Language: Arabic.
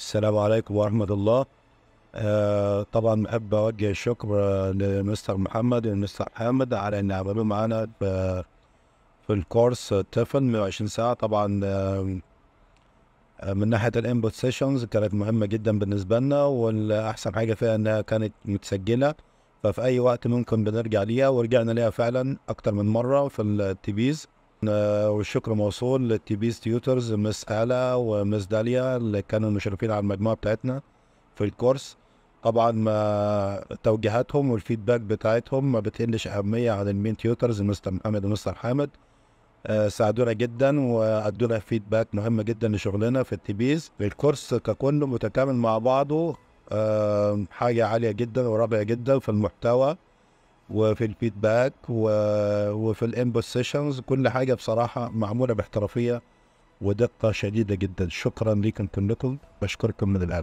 السلام عليكم ورحمة الله آه طبعا بحب أوجه الشكر لمستر محمد ومستر حامد على إن عملوا معانا في الكورس تفن 120 ساعة طبعا آه من ناحية الانبوت سيشنز كانت مهمة جدا بالنسبة لنا والأحسن حاجة فيها إنها كانت متسجلة ففي أي وقت ممكن بنرجع ليها ورجعنا ليها فعلا أكتر من مرة في التبيز آه، والشكر موصول للتي بي تيوترز مس آلا ومس داليا اللي كانوا المشرفين على المجموعة بتاعتنا في الكورس طبعا ما توجيهاتهم والفيدباك بتاعتهم ما بتقلش أهمية عن المين تيوترز مستر محمد ومستر حامد آه، ساعدونا جدا وادونا فيدباك مهم جدا لشغلنا في بيز الكورس ككل متكامل مع بعضه آه، حاجة عالية جدا ورابعه جدا في المحتوى وفي الفيدباك وفي الانبوت سيشنز كل حاجه بصراحه معموله باحترافيه ودقه شديده جدا شكرا لكم كلكم بشكركم من الان